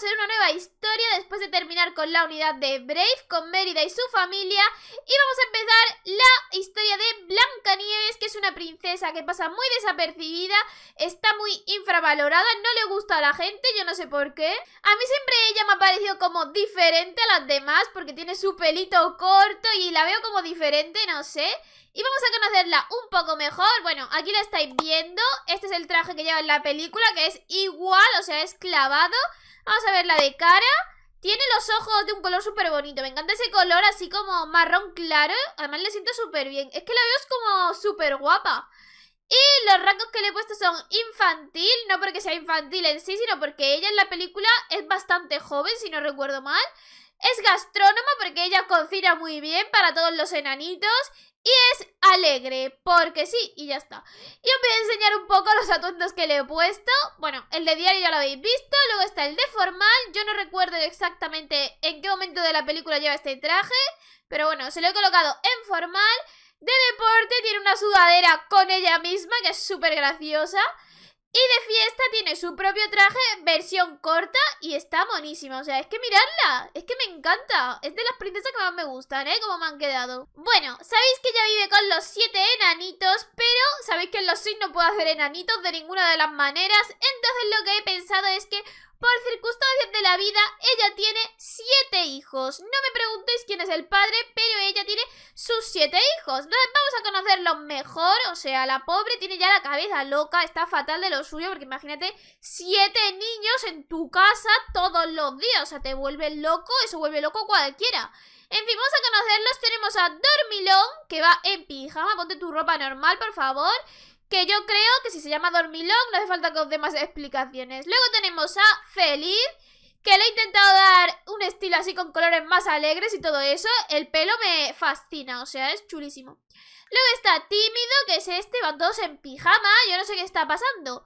ser una nueva historia después de terminar con la unidad de Brave, con Mérida y su familia. Y vamos a empezar la historia de Blancanieves, que es una princesa que pasa muy desapercibida, está muy infravalorada, no le gusta a la gente, yo no sé por qué. A mí siempre ella me ha parecido como diferente a las demás, porque tiene su pelito corto y la veo como diferente, no sé. Y vamos a conocerla un poco mejor. Bueno, aquí la estáis viendo. Este es el traje que lleva en la película, que es igual, o sea, es clavado. Vamos a ver la de cara. Tiene los ojos de un color súper bonito. Me encanta ese color así como marrón claro. Además le siento súper bien. Es que la veo es como súper guapa. Y los rasgos que le he puesto son infantil, no porque sea infantil en sí, sino porque ella en la película es bastante joven, si no recuerdo mal. Es gastrónoma porque ella cocina muy bien para todos los enanitos y es alegre, porque sí, y ya está. Y os voy a enseñar un poco los atuendos que le he puesto. Bueno, el de diario ya lo habéis visto, luego está el de formal. Yo no recuerdo exactamente en qué momento de la película lleva este traje, pero bueno, se lo he colocado en formal. De deporte tiene una sudadera con ella misma, que es súper graciosa. Y de fiesta tiene su propio traje, versión corta, y está monísima. O sea, es que mirarla, es que me encanta. Es de las princesas que más me gustan, ¿eh? Como me han quedado. Bueno, sabéis que ella vive con los siete enanitos, pero sabéis que en los seis no puedo hacer enanitos de ninguna de las maneras. Entonces lo que he pensado es que por circunstancias de la vida, ella tiene siete hijos. No me preguntéis quién es el padre, pero ella tiene sus siete hijos. vamos a conocerlo mejor. O sea, la pobre tiene ya la cabeza loca, está fatal de lo suyo, porque imagínate siete niños en tu casa todos los días. O sea, te vuelve loco eso vuelve loco cualquiera. En fin, vamos a conocerlos. Tenemos a Dormilón, que va en pijama. Ponte tu ropa normal, por favor que yo creo que si se llama dormilón no hace falta que os dé más explicaciones. Luego tenemos a Feliz, que le he intentado dar un estilo así con colores más alegres y todo eso. El pelo me fascina, o sea, es chulísimo. Luego está Tímido, que es este, van todos en pijama, yo no sé qué está pasando.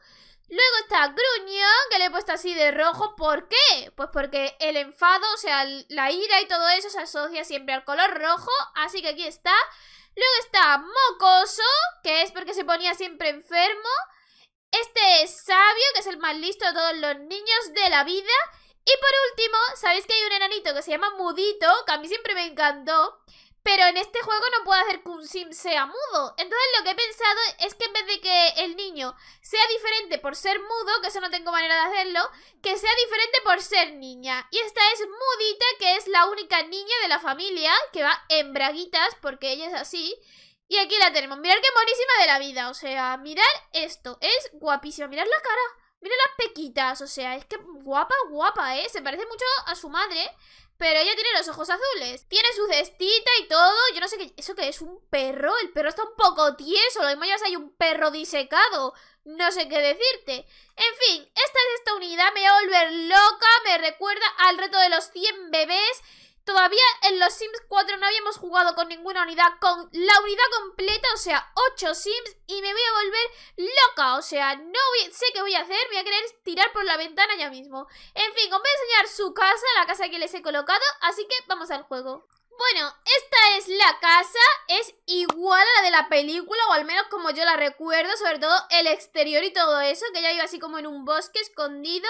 Luego está Gruñón, que le he puesto así de rojo. ¿Por qué? Pues porque el enfado, o sea, la ira y todo eso se asocia siempre al color rojo. Así que aquí está. Luego está Mocoso, que es porque se ponía siempre enfermo. Este es Sabio, que es el más listo de todos los niños de la vida. Y por último, ¿sabéis que hay un enanito que se llama Mudito, que a mí siempre me encantó? Pero en este juego no puedo hacer que un sim sea mudo. Entonces lo que he pensado es que en vez de que el niño sea diferente por ser mudo, que eso no tengo manera de hacerlo, que sea diferente por ser niña. Y esta es Mudita, que es la única niña de la familia, que va en braguitas, porque ella es así. Y aquí la tenemos. Mirad qué monísima de la vida. O sea, mirad esto. Es guapísima. Mirad la cara. Mira las pequitas, o sea, es que guapa, guapa, ¿eh? Se parece mucho a su madre, pero ella tiene los ojos azules. Tiene su cestita y todo. Yo no sé qué. ¿Eso qué es? ¿Un perro? El perro está un poco tieso. Lo mismo hay un perro disecado. No sé qué decirte. En fin, esta es esta unidad. Me va a volver loca. Me recuerda al reto de los 100 bebés. Todavía en los Sims 4 no habíamos jugado con ninguna unidad, con la unidad completa, o sea, 8 Sims, y me voy a volver loca, o sea, no sé qué voy a hacer, voy a querer tirar por la ventana ya mismo. En fin, os voy a enseñar su casa, la casa que les he colocado, así que vamos al juego. Bueno, esta es la casa, es igual a la de la película, o al menos como yo la recuerdo, sobre todo el exterior y todo eso, que ya iba así como en un bosque escondido.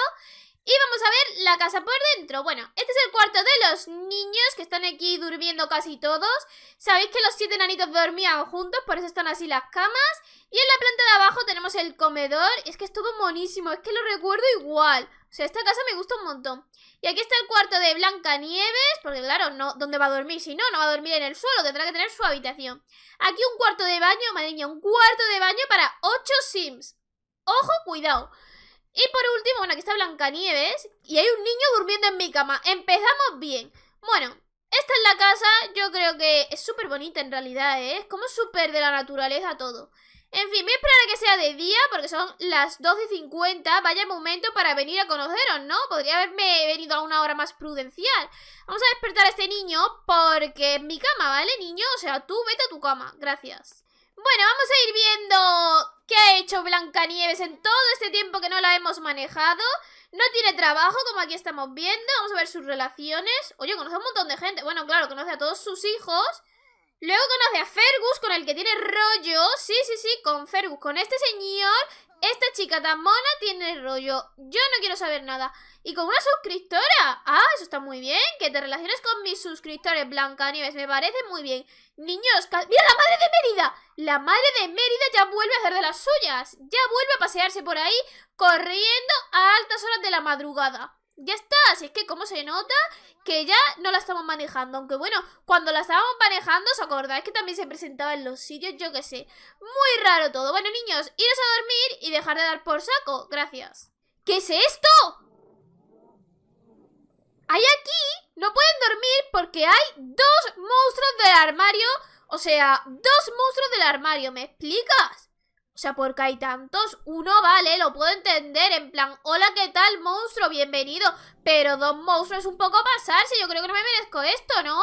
Y vamos a ver la casa por dentro. Bueno, este es el cuarto de los niños que están aquí durmiendo casi todos. Sabéis que los siete nanitos dormían juntos, por eso están así las camas. Y en la planta de abajo tenemos el comedor. Es que es todo monísimo, es que lo recuerdo igual. O sea, esta casa me gusta un montón. Y aquí está el cuarto de Blancanieves, porque claro, no, ¿dónde va a dormir? Si no, no va a dormir en el suelo, tendrá que tener su habitación. Aquí un cuarto de baño, madre mía, un cuarto de baño para ocho sims. Ojo, cuidado. Y por último, bueno, aquí está Blancanieves y hay un niño durmiendo en mi cama. Empezamos bien. Bueno, esta es la casa, yo creo que es súper bonita en realidad, ¿eh? es como súper de la naturaleza todo. En fin, voy a esperar a que sea de día porque son las 12.50, vaya momento para venir a conoceros, ¿no? Podría haberme venido a una hora más prudencial. Vamos a despertar a este niño porque es mi cama, ¿vale, niño? O sea, tú vete a tu cama, gracias. Bueno, vamos a ir viendo qué ha hecho Blancanieves en todo este tiempo que no la hemos manejado. No tiene trabajo, como aquí estamos viendo. Vamos a ver sus relaciones. Oye, conoce a un montón de gente. Bueno, claro, conoce a todos sus hijos. Luego conoce a Fergus, con el que tiene rollo. Sí, sí, sí, con Fergus, con este señor esta chica tan mona tiene rollo. Yo no quiero saber nada. Y con una suscriptora. Ah, eso está muy bien. Que te relaciones con mis suscriptores, Blanca Nieves. Me parece muy bien. Niños, mira la madre de Mérida. La madre de Mérida ya vuelve a hacer de las suyas. Ya vuelve a pasearse por ahí corriendo a altas horas de la madrugada ya está, así es que como se nota que ya no la estamos manejando, aunque bueno, cuando la estábamos manejando, ¿os acordáis que también se presentaba en los sitios? Yo que sé, muy raro todo. Bueno niños, iros a dormir y dejar de dar por saco, gracias. ¿Qué es esto? Hay aquí, no pueden dormir porque hay dos monstruos del armario, o sea, dos monstruos del armario, ¿me explicas? O sea, porque hay tantos. Uno, vale, lo puedo entender. En plan, hola, ¿qué tal, monstruo? Bienvenido. Pero dos monstruos es un poco pasarse. Yo creo que no me merezco esto, ¿no?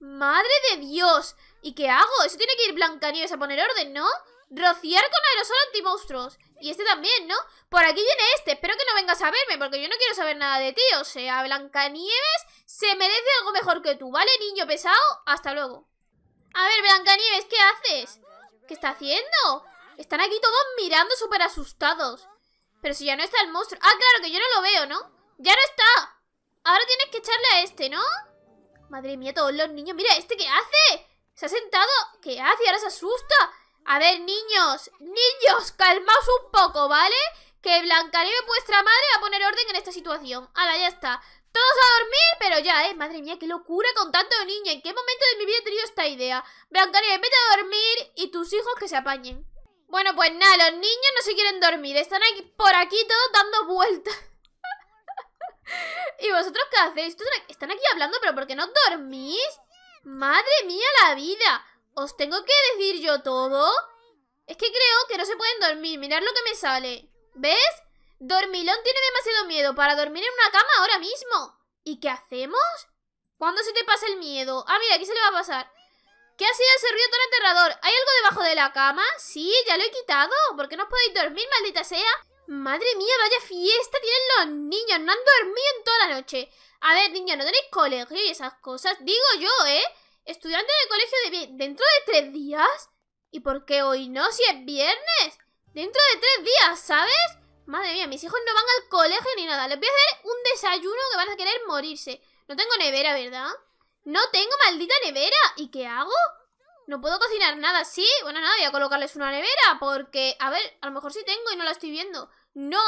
Madre de Dios. ¿Y qué hago? Eso tiene que ir Blancanieves a poner orden, ¿no? Rociar con aerosol antimonstruos. Y este también, ¿no? Por aquí viene este. Espero que no vengas a verme, porque yo no quiero saber nada de ti. O sea, Blancanieves se merece algo mejor que tú, ¿vale, niño pesado? Hasta luego. A ver, Blancanieves, ¿qué haces? ¿Qué está haciendo? Están aquí todos mirando súper asustados. Pero si ya no está el monstruo. Ah, claro, que yo no lo veo, ¿no? ¡Ya no está! Ahora tienes que echarle a este, ¿no? Madre mía, todos los niños. Mira, ¿este qué hace? Se ha sentado. ¿Qué hace? Ahora se asusta. A ver, niños. Niños, calmaos un poco, ¿vale? Que Blancanieve, vuestra madre, va a poner orden en esta situación. Ahora, ya está. Todos a dormir, pero ya, ¿eh? Madre mía, qué locura con tanto niño. ¿En qué momento de mi vida he tenido esta idea? Blancanieve, vete a dormir y tus hijos que se apañen. Bueno, pues nada, los niños no se quieren dormir. Están aquí, por aquí todos dando vueltas. ¿Y vosotros qué hacéis? Están aquí hablando, pero ¿por qué no dormís? ¡Madre mía la vida! ¿Os tengo que decir yo todo? Es que creo que no se pueden dormir. Mirad lo que me sale. ¿Ves? Dormilón tiene demasiado miedo para dormir en una cama ahora mismo. ¿Y qué hacemos? ¿Cuándo se te pasa el miedo? Ah, mira, aquí se le va a pasar. ¿Qué ha sido ese ruido tan aterrador? ¿Hay algo debajo de la cama? Sí, ya lo he quitado. ¿Por qué no podéis dormir, maldita sea? Madre mía, vaya fiesta tienen los niños. No han dormido en toda la noche. A ver, niños, no tenéis colegio y esas cosas. Digo yo, ¿eh? Estudiante de colegio de dentro de tres días. ¿Y por qué hoy no? Si es viernes. Dentro de tres días, ¿sabes? Madre mía, mis hijos no van al colegio ni nada. Les voy a hacer un desayuno que van a querer morirse. No tengo nevera, ¿verdad? ¡No tengo maldita nevera! ¿Y qué hago? No puedo cocinar nada, ¿sí? Bueno, nada, voy a colocarles una nevera porque... A ver, a lo mejor sí tengo y no la estoy viendo. No,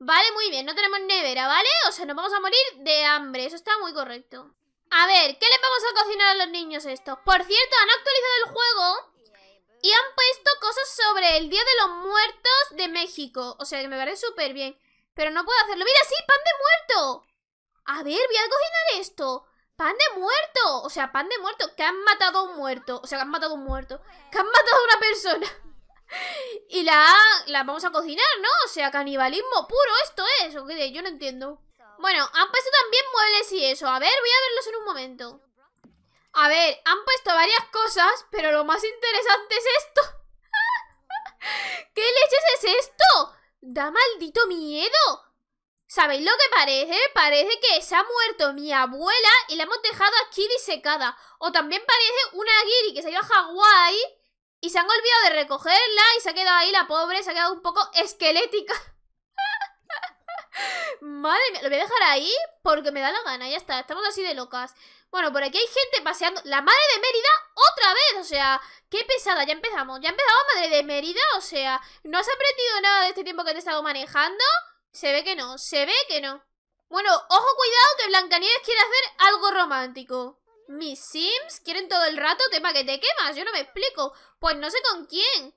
vale, muy bien, no tenemos nevera, ¿vale? O sea, nos vamos a morir de hambre, eso está muy correcto. A ver, ¿qué le vamos a cocinar a los niños esto? Por cierto, han actualizado el juego y han puesto cosas sobre el Día de los Muertos de México. O sea, que me parece súper bien. Pero no puedo hacerlo. ¡Mira, sí! ¡Pan de muerto! A ver, voy a cocinar esto. ¡Pan de muerto! O sea, pan de muerto. Que han matado a un muerto. O sea, que han matado a un muerto. Que han matado a una persona. y la, la vamos a cocinar, ¿no? O sea, canibalismo puro esto es. ¿O qué? Yo no entiendo. Bueno, han puesto también muebles y eso. A ver, voy a verlos en un momento. A ver, han puesto varias cosas, pero lo más interesante es esto. ¿Qué leches es esto? Da maldito miedo. ¿Sabéis lo que parece? Parece que se ha muerto mi abuela y la hemos dejado aquí disecada. O también parece una guiri que se ha ido a Hawái y se han olvidado de recogerla y se ha quedado ahí la pobre, se ha quedado un poco esquelética. Madre mía, lo voy a dejar ahí porque me da la gana, ya está, estamos así de locas. Bueno, por aquí hay gente paseando. La madre de Mérida otra vez, o sea, qué pesada, ya empezamos. Ya empezamos, madre de Mérida, o sea, ¿no has aprendido nada de este tiempo que te he estado manejando? Se ve que no, se ve que no. Bueno, ojo cuidado que Blancanieves quiere hacer algo romántico. ¿Mis Sims quieren todo el rato tema que te quemas? Yo no me explico. Pues no sé con quién.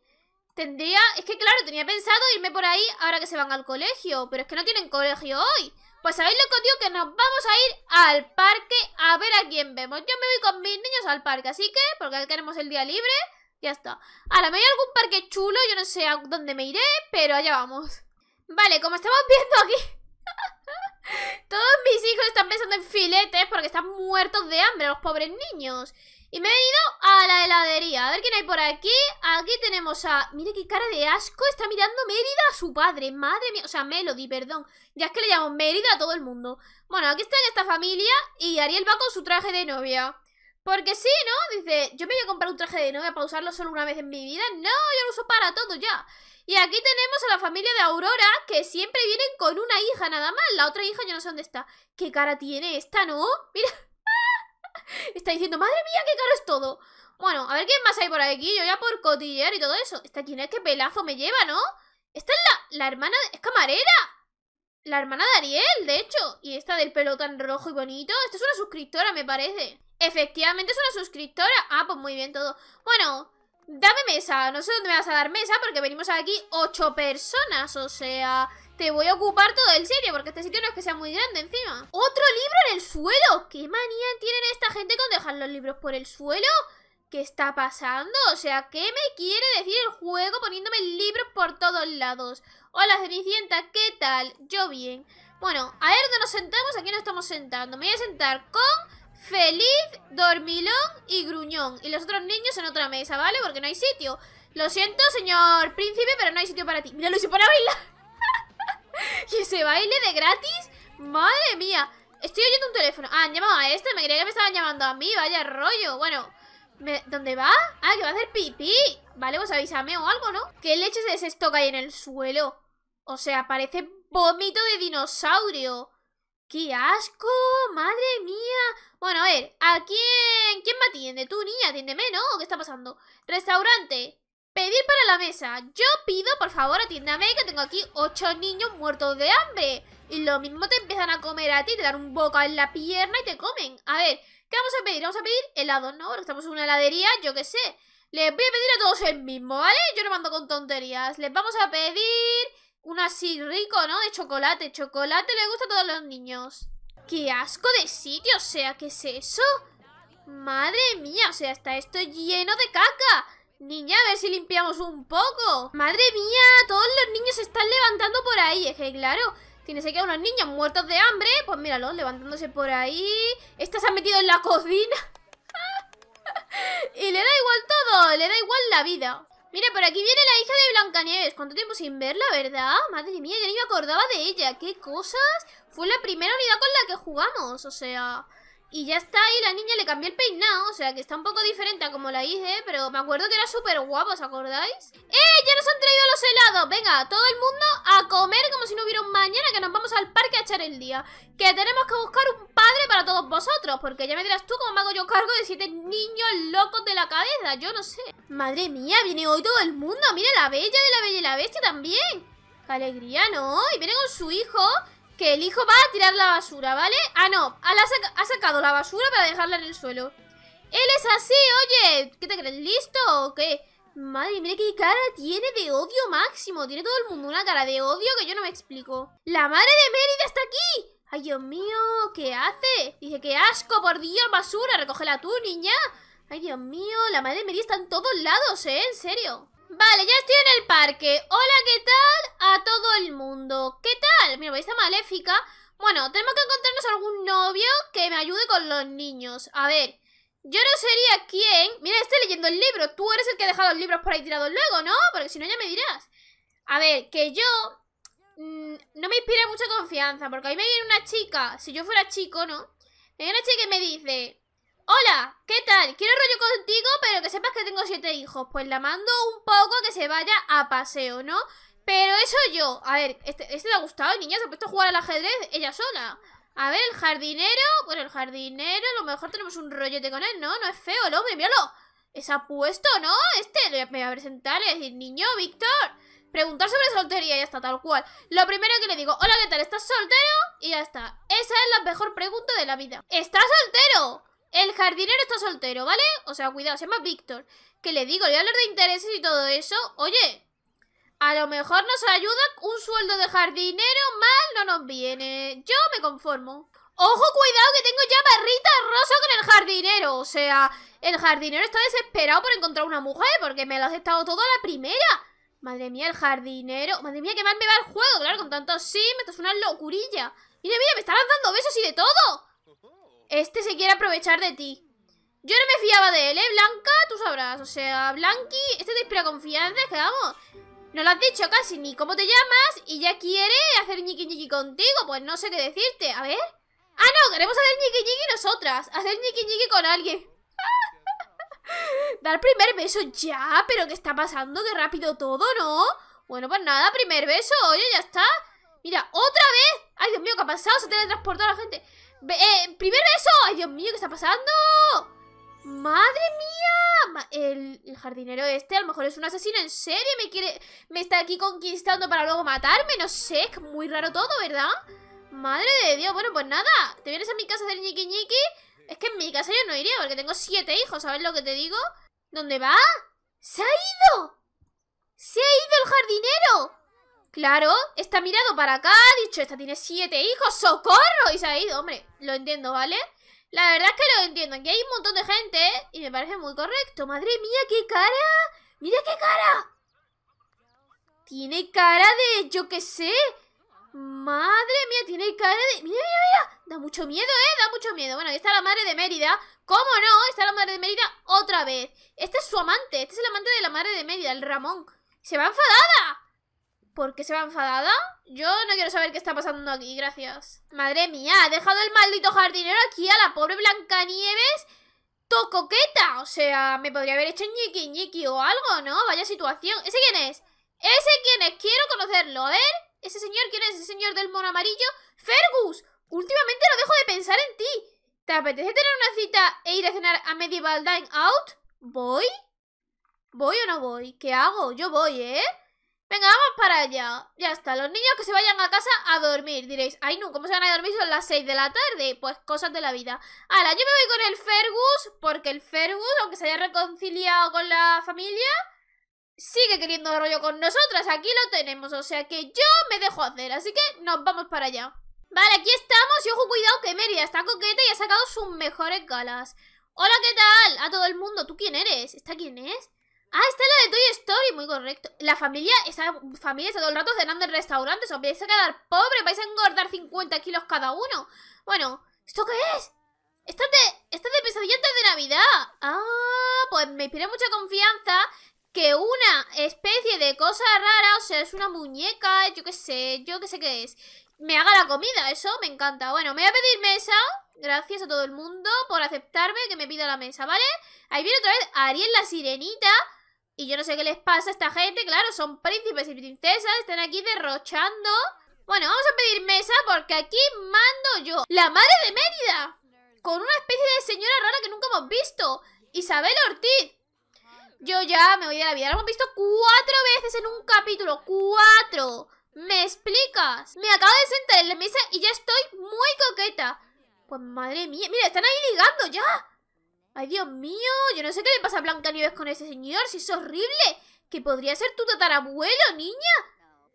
Tendría... Es que claro, tenía pensado irme por ahí ahora que se van al colegio. Pero es que no tienen colegio hoy. Pues sabéis lo que os digo, que nos vamos a ir al parque a ver a quién vemos. Yo me voy con mis niños al parque, así que, porque queremos el día libre, ya está. Ahora me voy a algún parque chulo, yo no sé a dónde me iré, pero allá vamos. Vale, como estamos viendo aquí... Todos mis hijos están pensando en filetes porque están muertos de hambre, los pobres niños. Y me he venido a la heladería. A ver quién hay por aquí. Aquí tenemos a... Mire qué cara de asco. Está mirando Mérida a su padre. Madre mía. O sea, Melody, perdón. Ya es que le llamo Mérida a todo el mundo. Bueno, aquí está esta familia y Ariel va con su traje de novia. Porque sí, ¿no? Dice, yo me voy a comprar un traje de novia para usarlo solo una vez en mi vida. No, yo lo uso para todo ya. Y aquí tenemos a la familia de Aurora, que siempre vienen con una hija nada más. La otra hija yo no sé dónde está. ¿Qué cara tiene esta, no? Mira. está diciendo, madre mía, qué caro es todo. Bueno, a ver quién más hay por aquí. Yo ya por cotillar y todo eso. ¿Esta quién es? ¿Qué pelazo me lleva, no? Esta es la, la hermana... ¡Es camarera! La hermana de Ariel, de hecho. Y esta del pelo tan rojo y bonito. Esta es una suscriptora, me parece. Efectivamente es una suscriptora. Ah, pues muy bien todo. Bueno, dame mesa. No sé dónde me vas a dar mesa porque venimos aquí ocho personas. O sea, te voy a ocupar todo el sitio porque este sitio no es que sea muy grande encima. ¡Otro libro en el suelo! ¿Qué manía tienen esta gente con dejar los libros por el suelo? ¿Qué está pasando? O sea, ¿qué me quiere decir el juego poniéndome libros por todos lados? Hola, Cenicienta, ¿qué tal? Yo bien. Bueno, a ver dónde nos sentamos. Aquí nos estamos sentando. Me voy a sentar con feliz, dormilón y gruñón. Y los otros niños en otra mesa, ¿vale? Porque no hay sitio. Lo siento, señor príncipe, pero no hay sitio para ti. Mira, Lucy, para bailar. que se baile de gratis. Madre mía. Estoy oyendo un teléfono. Ah, han llamado a este. Me creía que me estaban llamando a mí. Vaya rollo. Bueno, ¿dónde va? Ah, que va a hacer pipí. Vale, pues avísame o algo, ¿no? ¿Qué leches es esto que hay en el suelo? O sea, parece vómito de dinosaurio. ¡Qué asco! ¡Madre mía! Bueno, a ver, ¿a quién? ¿Quién me atiende? ¿Tú, niña? Atiéndeme, ¿no? ¿Qué está pasando? Restaurante. Pedir para la mesa. Yo pido, por favor, atiéndame, que tengo aquí ocho niños muertos de hambre. Y lo mismo te empiezan a comer a ti, te dan un boca en la pierna y te comen. A ver, ¿qué vamos a pedir? Vamos a pedir helado, ¿no? Porque estamos en una heladería, yo qué sé. Les voy a pedir a todos el mismo, ¿vale? Yo no mando con tonterías. Les vamos a pedir... Una así rico, ¿no? De chocolate. Chocolate le gusta a todos los niños. ¡Qué asco de sitio! O sea, ¿qué es eso? ¡Madre mía! O sea, está esto lleno de caca. Niña, a ver si limpiamos un poco. ¡Madre mía! Todos los niños se están levantando por ahí. Es que, claro, tienes aquí a unos niños muertos de hambre. Pues míralo, levantándose por ahí. Estas han metido en la cocina. y le da igual todo. Le da igual la vida. Mire, por aquí viene la hija de Blancanieves. ¿Cuánto tiempo sin verla, verdad? Madre mía, ya ni me acordaba de ella. ¿Qué cosas? Fue la primera unidad con la que jugamos. O sea, y ya está, ahí la niña le cambió el peinado, o sea que está un poco diferente a como la hice, pero me acuerdo que era súper guapo, ¿os acordáis? ¡Eh! ¡Ya nos han traído los helados! Venga, todo el mundo a comer como si no hubiera un mañana que nos vamos al parque a echar el día. Que tenemos que buscar un padre para todos vosotros, porque ya me dirás tú cómo me hago yo cargo de siete niños locos de la cabeza, yo no sé. Madre mía, viene hoy todo el mundo, mira la bella de la bella y la bestia también. ¡Qué alegría, ¿no? Y viene con su hijo que el hijo va a tirar la basura, ¿vale? Ah, no, ha, sacado la basura para dejarla en el suelo. Él es así, oye, ¿qué te crees? ¿Listo o qué? Madre, mía, qué cara tiene de odio máximo. Tiene todo el mundo una cara de odio que yo no me explico. ¡La madre de Mérida está aquí! ¡Ay, Dios mío! ¿Qué hace? Dice, que asco, por Dios, basura! ¡Recógela tú, niña! ¡Ay, Dios mío! La madre de Merida está en todos lados, ¿eh? En serio. Vale, ya estoy en el parque. Hola, ¿qué tal? A todo el mundo. ¿Qué tal? Mira, a maléfica. Bueno, tenemos que encontrarnos algún novio que me ayude con los niños. A ver, yo no sería quien... Mira, estoy leyendo el libro. Tú eres el que ha dejado los libros por ahí tirados luego, ¿no? Porque si no ya me dirás. A ver, que yo... Mm, no me inspira mucha confianza, porque ahí me viene una chica, si yo fuera chico, ¿no? Me viene una chica y me dice, Hola, ¿qué tal? Quiero rollo contigo, pero que sepas que tengo siete hijos. Pues la mando un poco que se vaya a paseo, ¿no? Pero eso yo. A ver, este, este le ha gustado, niña, se ha puesto a jugar al ajedrez ella sola. A ver, el jardinero. Bueno, el jardinero, a lo mejor tenemos un rollete con él, ¿no? No es feo el hombre, míralo. Es apuesto, ¿no? Este me va a presentar y decir, niño, Víctor. Preguntar sobre soltería y ya está, tal cual. Lo primero que le digo, hola, ¿qué tal? ¿Estás soltero? Y ya está. Esa es la mejor pregunta de la vida. ¿Estás soltero? El jardinero está soltero, ¿vale? O sea, cuidado, se llama Víctor. Que le digo, le voy a hablar de intereses y todo eso. Oye, a lo mejor nos ayuda un sueldo de jardinero, mal no nos viene. Yo me conformo. Ojo, cuidado, que tengo ya barrita rosa con el jardinero. O sea, el jardinero está desesperado por encontrar una mujer, porque me lo has estado todo a la primera. Madre mía, el jardinero. Madre mía, que mal me va el juego, claro, con tantos sí, esto es una locurilla. Mira, mira, me está lanzando besos y de todo. Este se quiere aprovechar de ti. Yo no me fiaba de él, ¿eh? Blanca, tú sabrás. O sea, Blanqui, este te inspira confianza, que vamos. No lo has dicho casi ni cómo te llamas y ya quiere hacer niqui ñiqui contigo. Pues no sé qué decirte. A ver. Ah, no, queremos hacer ñiqui ñiqui nosotras. Hacer ñiqui ñiqui con alguien. Dar primer beso ya, pero ¿qué está pasando? Qué rápido todo, ¿no? Bueno, pues nada, primer beso, oye, ya está. Mira, otra vez. Ay, Dios mío, ¿qué ha pasado? Se a la gente. Eh, ¡Primer beso! ¡Ay, Dios mío! ¿Qué está pasando? ¡Madre mía! El, jardinero este a lo mejor es un asesino en serie. Me quiere. Me está aquí conquistando para luego matarme. No sé, es muy raro todo, ¿verdad? Madre de Dios, bueno, pues nada. Te vienes a mi casa a hacer ñiqui Es que en mi casa yo no iría porque tengo siete hijos, ¿sabes lo que te digo? ¿Dónde va? ¡Se ha ido! ¡Se ha ido el jardinero! Claro, está mirado para acá, ha dicho, esta tiene siete hijos, ¡socorro! Y se ha ido, hombre, lo entiendo, ¿vale? La verdad es que lo entiendo, aquí hay un montón de gente ¿eh? y me parece muy correcto. ¡Madre mía, qué cara! ¡Mira qué cara! Tiene cara de, yo qué sé... Madre mía, tiene cara de... ¡Mira, mira, mira! Da mucho miedo, ¿eh? Da mucho miedo. Bueno, ahí está la madre de Mérida. ¿Cómo no? Está la madre de Mérida otra vez. Este es su amante. Este es el amante de la madre de Mérida, el Ramón. ¡Se va enfadada! ¿Por qué se va enfadada? Yo no quiero saber qué está pasando aquí, gracias. Madre mía, ha dejado el maldito jardinero aquí a la pobre Blancanieves tocoqueta. O sea, me podría haber hecho ñiqui ñiqui o algo, ¿no? Vaya situación. ¿Ese quién es? ¿Ese quién es? Quiero conocerlo. A ver, ¿ese señor quién es? ¿Ese señor del mono amarillo? ¡Fergus! Últimamente no dejo de pensar en ti. ¿Te apetece tener una cita e ir a cenar a Medieval Dine Out? ¿Voy? ¿Voy o no voy? ¿Qué hago? Yo voy, ¿eh? Venga, vamos para allá. Ya está, los niños que se vayan a casa a dormir. Diréis, ay no, ¿cómo se van a dormir? Son las 6 de la tarde. Pues cosas de la vida. Ahora, yo me voy con el Fergus, porque el Fergus, aunque se haya reconciliado con la familia, sigue queriendo rollo con nosotras. Aquí lo tenemos, o sea que yo me dejo hacer. Así que nos vamos para allá. Vale, aquí estamos y ojo, cuidado que Merida está coqueta y ha sacado sus mejores galas. Hola, ¿qué tal? A todo el mundo, ¿tú quién eres? ¿Esta quién es? Ah, es la de Toy Story, muy correcto. La familia, esa familia está todo el rato cenando en restaurantes. Os vais a quedar pobre, vais a engordar 50 kilos cada uno. Bueno, ¿esto qué es? están de, estas de pesadillas de Navidad. Ah, pues me inspira mucha confianza que una especie de cosa rara, o sea, es una muñeca, yo qué sé, yo qué sé qué es, me haga la comida, eso me encanta. Bueno, me voy a pedir mesa. Gracias a todo el mundo por aceptarme que me pida la mesa, ¿vale? Ahí viene otra vez Ariel la sirenita. Y yo no sé qué les pasa a esta gente, claro, son príncipes y princesas, están aquí derrochando. Bueno, vamos a pedir mesa porque aquí mando yo. La madre de Mérida. Con una especie de señora rara que nunca hemos visto. Isabel Ortiz. Yo ya me voy a la vida. La hemos visto cuatro veces en un capítulo. ¡Cuatro! ¿Me explicas? Me acabo de sentar en la mesa y ya estoy muy coqueta. Pues madre mía. Mira, están ahí ligando ya. Ay, Dios mío, yo no sé qué le pasa a Blanca Nieves con ese señor, si es horrible, que podría ser tu tatarabuelo, niña.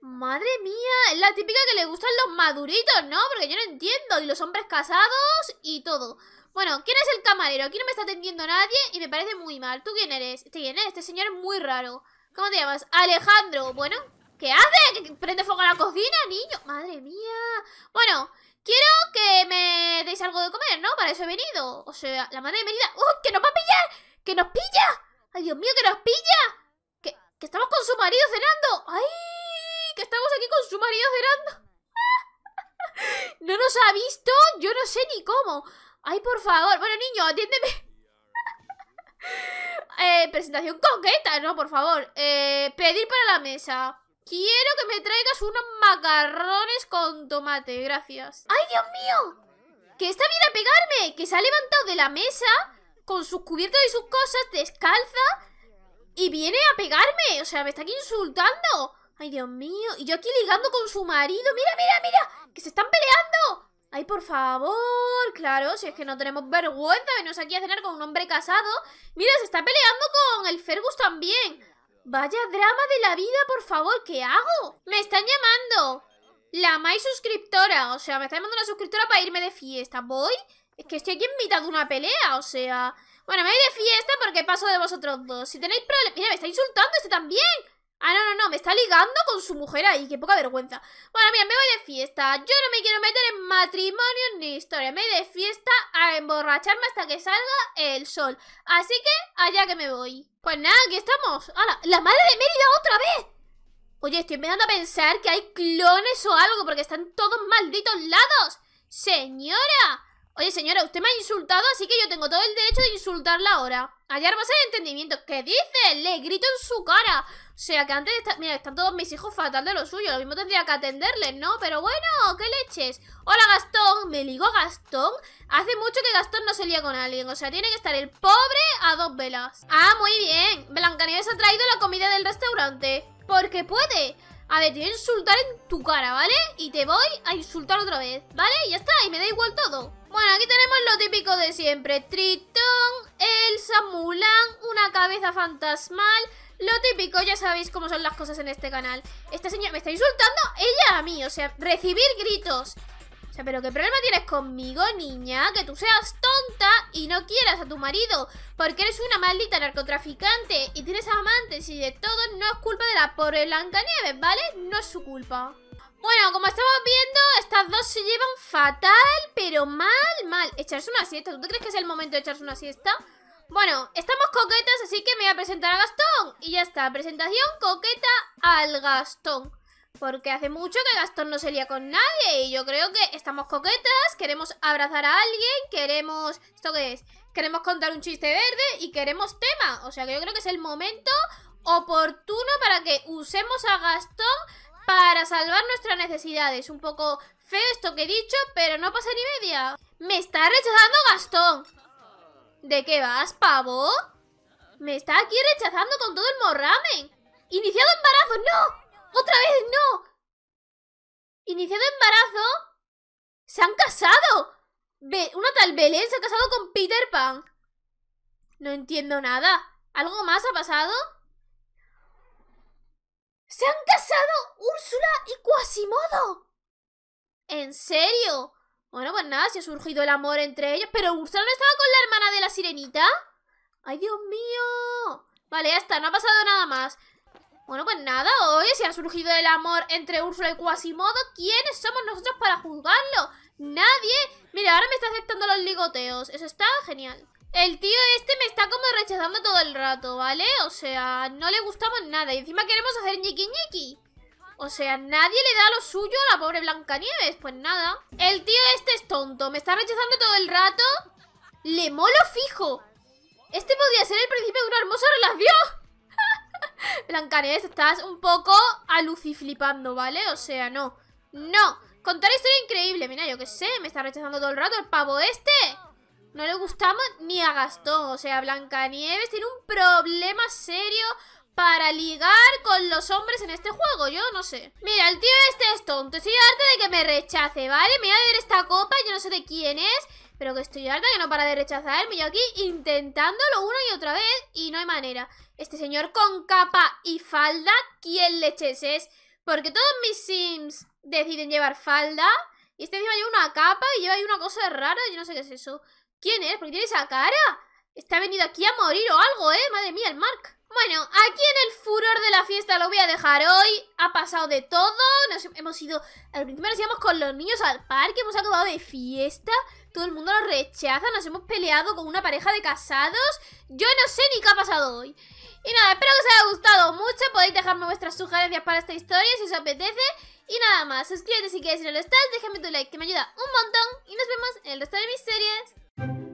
Madre mía, es la típica que le gustan los maduritos, ¿no? Porque yo no entiendo, y los hombres casados y todo. Bueno, ¿quién es el camarero? Aquí no me está atendiendo nadie y me parece muy mal. ¿Tú quién eres? ¿Este quién Este señor es muy raro. ¿Cómo te llamas? Alejandro. Bueno, ¿qué hace? ¿Que prende fuego a la cocina, niño? Madre mía. Bueno, Quiero que me deis algo de comer, ¿no? Para eso he venido. O sea, la madre de vida. ¡Uh! ¡Que nos va a pillar! ¡Que nos pilla! ¡Ay, Dios mío, que nos pilla! ¡Que, que estamos con su marido cenando! ¡Ay! ¡Que estamos aquí con su marido cenando! ¿No nos ha visto? Yo no sé ni cómo. Ay, por favor. Bueno, niño, atiéndeme. eh, presentación concreta, ¿no? Por favor. Eh, pedir para la mesa. Quiero que me traigas unos macarrones con tomate, gracias. ¡Ay, Dios mío! ¡Que está viene a pegarme! Que se ha levantado de la mesa con sus cubiertos y sus cosas, descalza, y viene a pegarme. O sea, me está aquí insultando. Ay, Dios mío. Y yo aquí ligando con su marido. ¡Mira, mira, mira! ¡Que se están peleando! Ay, por favor. Claro, si es que no tenemos vergüenza venirnos aquí a cenar con un hombre casado. Mira, se está peleando con el Fergus también. Vaya drama de la vida, por favor, ¿qué hago? Me están llamando. La más suscriptora, o sea, me está llamando una suscriptora para irme de fiesta. ¿Voy? Es que estoy aquí en mitad de una pelea, o sea... Bueno, me voy de fiesta porque paso de vosotros dos. Si tenéis problemas... Mira, me está insultando este también. Ah, no, no, no, me está ligando con su mujer ahí, qué poca vergüenza. Bueno, mira, me voy de fiesta. Yo no me quiero meter en matrimonio ni historia. Me voy de fiesta a emborracharme hasta que salga el sol. Así que allá que me voy. Pues nada, aquí estamos. ¡Hala, la madre de Mérida otra vez. Oye, estoy empezando a pensar que hay clones o algo porque están todos malditos lados. Señora, Oye, señora, usted me ha insultado, así que yo tengo todo el derecho de insultarla ahora. Hallar base de entendimiento. ¿Qué dice? Le grito en su cara. O sea, que antes Mira, están todos mis hijos fatal de lo suyo. Lo mismo tendría que atenderles, ¿no? Pero bueno, ¿qué leches? Hola, Gastón. ¿Me ligo Gastón? Hace mucho que Gastón no se lía con alguien. O sea, tiene que estar el pobre a dos velas. Ah, muy bien. Blancanieves ha traído la comida del restaurante. Porque puede. A ver, te voy a insultar en tu cara, ¿vale? Y te voy a insultar otra vez, ¿vale? Y ya está, y me da igual todo. Bueno, aquí tenemos lo típico de siempre. Tritón, Elsa, Mulan, una cabeza fantasmal. Lo típico, ya sabéis cómo son las cosas en este canal. Esta señora me está insultando ella a mí, o sea, recibir gritos. O sea, pero ¿qué problema tienes conmigo, niña? Que tú seas tonta y no quieras a tu marido porque eres una maldita narcotraficante y tienes amantes y de todo no es culpa de la pobre Blancanieves, ¿vale? No es su culpa. Bueno, como estamos viendo, estas dos se llevan fatal, pero mal, mal. Echarse una siesta. ¿Tú crees que es el momento de echarse una siesta? Bueno, estamos coquetas, así que me voy a presentar a Gastón. Y ya está, presentación coqueta al Gastón. Porque hace mucho que Gastón no sería con nadie y yo creo que estamos coquetas, queremos abrazar a alguien, queremos... ¿Esto qué es? Queremos contar un chiste verde y queremos tema. O sea que yo creo que es el momento oportuno para que usemos a Gastón para salvar nuestras necesidades. Un poco feo esto que he dicho, pero no pasa ni media. ¡Me está rechazando Gastón! ¿De qué vas, pavo? Me está aquí rechazando con todo el morramen. ¡Iniciado embarazo! ¡No! ¡Otra vez no! ¿Iniciado embarazo? ¡Se han casado! una tal Belén se ha casado con Peter Pan. No entiendo nada. ¿Algo más ha pasado? ¡Se han casado Úrsula y Quasimodo! ¿En serio? Bueno, pues nada, si ha surgido el amor entre ellos. ¿Pero Úrsula no estaba con la hermana de la sirenita? ¡Ay, Dios mío! Vale, ya está, no ha pasado nada más. Bueno, pues nada, hoy si ha surgido el amor entre Úrsula y Quasimodo, ¿quiénes somos nosotros para juzgarlo? ¡Nadie! Mira, ahora me está aceptando los ligoteos. Eso está genial. El tío este me está como rechazando todo el rato, ¿vale? O sea, no le gustamos nada. Y encima queremos hacer ñiqui ñiqui. O sea, nadie le da lo suyo a la pobre Blancanieves. Pues nada. El tío este es tonto. Me está rechazando todo el rato. Le molo fijo. Este podría ser el principio de una hermosa relación. Blancanieves, estás un poco aluciflipando, ¿vale? O sea, no. No. Contar historia increíble. Mira, yo qué sé. Me está rechazando todo el rato el pavo este. No le gustamos ni a Gastón. O sea, Blancanieves tiene un problema serio para ligar con los hombres en este juego, yo no sé. Mira, el tío este es tonto, estoy harta de que me rechace, ¿vale? Me voy a beber esta copa, yo no sé de quién es, pero que estoy harta que no para de rechazarme. Yo aquí intentándolo una y otra vez y no hay manera. Este señor con capa y falda, ¿quién leches es? Porque todos mis sims deciden llevar falda y este encima lleva una capa y lleva ahí una cosa rara, yo no sé qué es eso. ¿Quién es? ¿Por qué tiene esa cara? Está venido aquí a morir o algo, ¿eh? Madre mía, el Mark. Bueno, aquí en el furor de la fiesta lo voy a dejar hoy. Ha pasado de todo. Nos hemos ido. Al principio nos íbamos con los niños al parque. Hemos acabado de fiesta. Todo el mundo nos rechaza. Nos hemos peleado con una pareja de casados. Yo no sé ni qué ha pasado hoy. Y nada, espero que os haya gustado mucho. Podéis dejarme vuestras sugerencias para esta historia si os apetece. Y nada más, suscríbete si quieres si no lo estás, déjame tu like que me ayuda un montón y nos vemos en el resto de mis series. Thank you